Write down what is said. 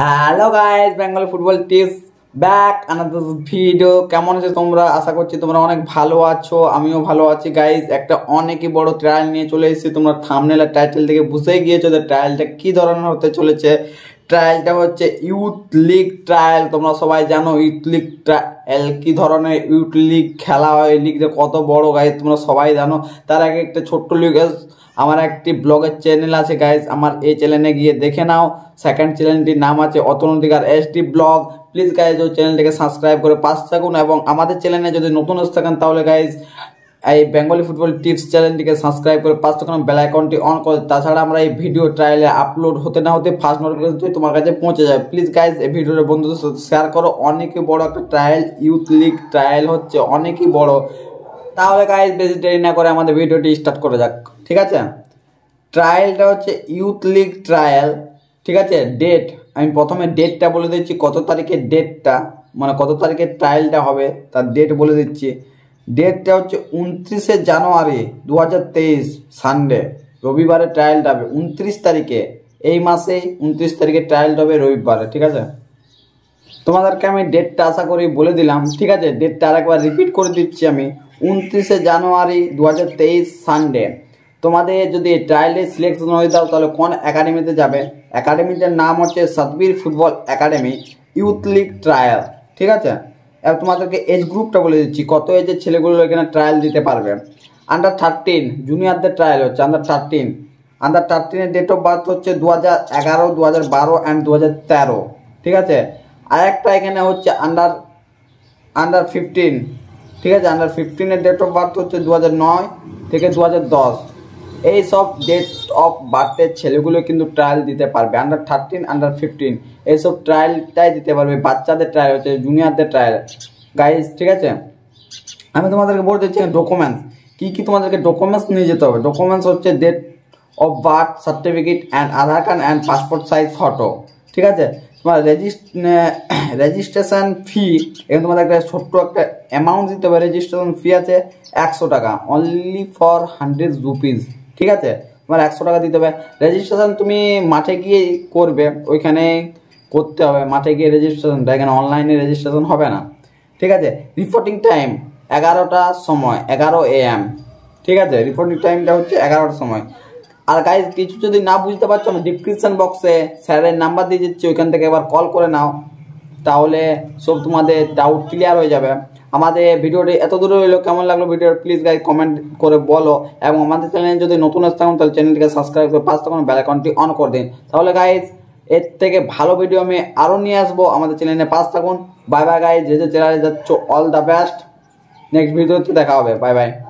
hello guys Bengal football tips back another video কেমন আছে তোমরা আশা করছি তোমরা অনেক ভালো আছো আমিও ভালো আছি গাইজ একটা অনেকই বড় ট্রায়াল নিয়ে চলে এসেছি তোমরা থামনেলা টাইটেল থেকে বুঝেই গিয়েছো যে ট্রায়ালটা কী ধরনের হতে চলেছে ট্রায়ালটা হচ্ছে ইউথ লিগ ট্রায়াল তোমরা সবাই জানো ইউথ লিগ ট্রায়াল কী ধরনের ইউথ লিগ খেলা হয় এই লিগটা কত বড় গাইজ তোমরা সবাই জানো তার আগে একটা ছোট্ট লিগ আমার একটি ব্লগের চ্যানেল আছে গাইজ আমার এই চ্যানেলে গিয়ে দেখে নাও সেকেন্ড চ্যানেলটির নাম আছে অর্থনৈতিকার S ST blog please guys ওই চ্যানেলটিকে সাবস্ক্রাইব করে পাশে থাকুন এবং আমাদের চ্যানেলে যদি নতুন থাকেন তাহলে গাইজ এই বেঙ্গলি ফুটবল টিপস চ্যানেলটিকে সাবস্ক্রাইব করে পাঁচ টাকা বেল আইকনটি অন করে তাছাড়া আমরা এই ভিডিও ট্রায়ালে আপলোড হতে না হতে ফার্স্ট নোটিফিকেশন তোমার কাছে পৌঁছে যায় প্লিজ গাইজ এই ভিডিওটি বন্ধুদের সাথে শেয়ার করো অনেকই বড় একটা ট্রায়াল ইউথ লিগ ট্রায়াল হচ্ছে অনেকই বড় তাহলে গাইজ বেশি দেরি না করে আমাদের ভিডিওটি স্টার্ট করে যাক ঠিক আছে ট্রায়ালটা হচ্ছে ইউথ লিগ ট্রায়াল ঠিক আছে ডেট আমি প্রথমে ডেটটা বলে দিচ্ছি কত তারিখের ডেটটা মানে কত তারিখের ট্রায়ালটা হবে তার ডেট বলে দিচ্ছি ডেটটা হচ্ছে উনত্রিশে জানুয়ারি দু সানডে রবিবারে ট্রায়ালটা হবে উনত্রিশ তারিখে এই মাসে উনত্রিশ তারিখে ট্রায়ালটা হবে রবিবারে ঠিক আছে তোমাদেরকে আমি ডেটটা আশা করি বলে দিলাম ঠিক আছে ডেটটা আরেকবার রিপিট করে দিচ্ছি আমি উনত্রিশে জানুয়ারি দু সানডে তোমাদের যদি ট্রায়ালে সিলেকশন হয়ে দাও তাহলে কোন একাডেমিতে যাবে একাডেমিটার নাম হচ্ছে Satvir football academy youth league trial ঠিক আছে এবার তোমাদেরকে এজ গ্রুপটা বলে দিচ্ছি কত এজের ছেলেগুলো এখানে ট্রায়াল দিতে পারবে আন্ডার থার্টিন জুনিয়রদের ট্রায়াল হচ্ছে আন্ডার থার্টিন আন্ডার থার্টিনের ডেট অফ বার্থ হচ্ছে দু হাজার এগারো দু হাজার বারো অ্যান্ড দু হাজার তেরো ঠিক আছে আর একটা এখানে হচ্ছে আন্ডার আন্ডার ফিফটিন ঠিক আছে আন্ডার ফিফটিনের ডেট অফ বার্থ হচ্ছে দু হাজার নয় থেকে দু হাজার দশ এই সব ডেট অফ বার্থের ছেলেগুলো কিন্তু ট্রায়াল দিতে পারবে আন্ডার থার্টিন আন্ডার ফিফটিন এইসব ট্রায়ালটাই দিতে পারবে বাচ্চাদের ট্রায়াল হচ্ছে জুনিয়রদের ট্রায়াল গাইজ ঠিক আছে আমি তোমাদেরকে বলতে দিচ্ছি ডকুমেন্টস কী কী তোমাদেরকে ডকুমেন্টস নিয়ে যেতে হবে ডকুমেন্টস হচ্ছে date of birth certificate and Aadhaar card and passport size photo ঠিক আছে তোমার রেজিস্ট্রেশন ফি এবং তোমাদের একটা ছোট্ট একটা অ্যামাউন্ট দিতে হবে রেজিস্ট্রেশন ফি আছে একশো টাকা অনলি ফর হান্ড্রেড রুপিস ঠিক আছে তোমার একশো টাকা দিতে হবে রেজিস্ট্রেশন তুমি মাঠে গিয়ে করবে ওইখানে করতে হবে মাঠে গিয়ে রেজিস্ট্রেশনটা এখানে অনলাইনে রেজিস্ট্রেশন হবে না ঠিক আছে রিপোর্টিং টাইম এগারোটার সময় এগারো এ এম ঠিক আছে রিপোর্টিং টাইমটা হচ্ছে এগারোটার সময় আর গাইজ কিছু যদি না বুঝতে পারছো না ডিসক্রিপশান বক্সে স্যারের নাম্বার দিয়ে দিচ্ছি ওইখান থেকে এবার কল করে নাও তাহলে সব তোমাদের ডাউট ক্লিয়ার হয়ে যাবে আমাদের ভিডিওটি এত দূরে রইলো কেমন লাগলো ভিডিও প্লিজ গাই কমেন্ট করে বলো এবং আমাদের চ্যানেলে যদি নতুন আসতে থাকুন তাহলে চ্যানেলটিকে সাবস্ক্রাইব করে থাকুন তখন বেলাকনটি অন করে দিন তাহলে গাইজ এর থেকে ভালো ভিডিও আমি আরও নিয়ে আসবো আমাদের চ্যানেলে পাঁচ থাকুন বাই বাই গাইজ যে যে চ্যানেলে যাচ্ছ অল দ্য বেস্ট নেক্সট ভিডিওতে দেখা হবে বাই বাই